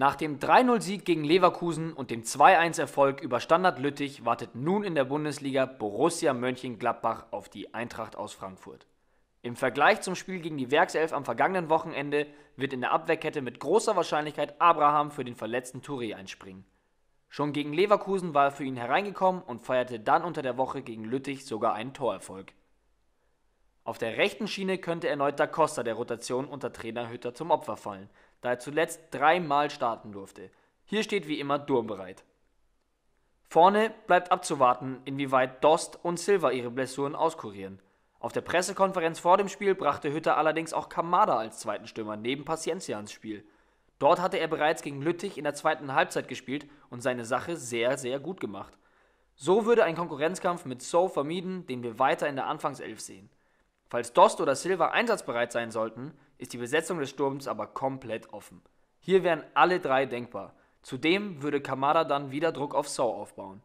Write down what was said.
Nach dem 3-0-Sieg gegen Leverkusen und dem 2-1-Erfolg über Standard Lüttich wartet nun in der Bundesliga Borussia Mönchengladbach auf die Eintracht aus Frankfurt. Im Vergleich zum Spiel gegen die Werkself am vergangenen Wochenende wird in der Abwehrkette mit großer Wahrscheinlichkeit Abraham für den verletzten Touré einspringen. Schon gegen Leverkusen war er für ihn hereingekommen und feierte dann unter der Woche gegen Lüttich sogar einen Torerfolg. Auf der rechten Schiene könnte erneut Da Costa der Rotation unter Trainer Hütter zum Opfer fallen, da er zuletzt dreimal starten durfte. Hier steht wie immer Durm bereit. Vorne bleibt abzuwarten, inwieweit Dost und Silva ihre Blessuren auskurieren. Auf der Pressekonferenz vor dem Spiel brachte Hütter allerdings auch Kamada als zweiten Stürmer neben Paciencia ins Spiel. Dort hatte er bereits gegen Lüttich in der zweiten Halbzeit gespielt und seine Sache sehr, sehr gut gemacht. So würde ein Konkurrenzkampf mit So vermieden, den wir weiter in der Anfangself sehen. Falls Dost oder Silva einsatzbereit sein sollten, ist die Besetzung des Sturms aber komplett offen. Hier wären alle drei denkbar. Zudem würde Kamada dann wieder Druck auf Sow aufbauen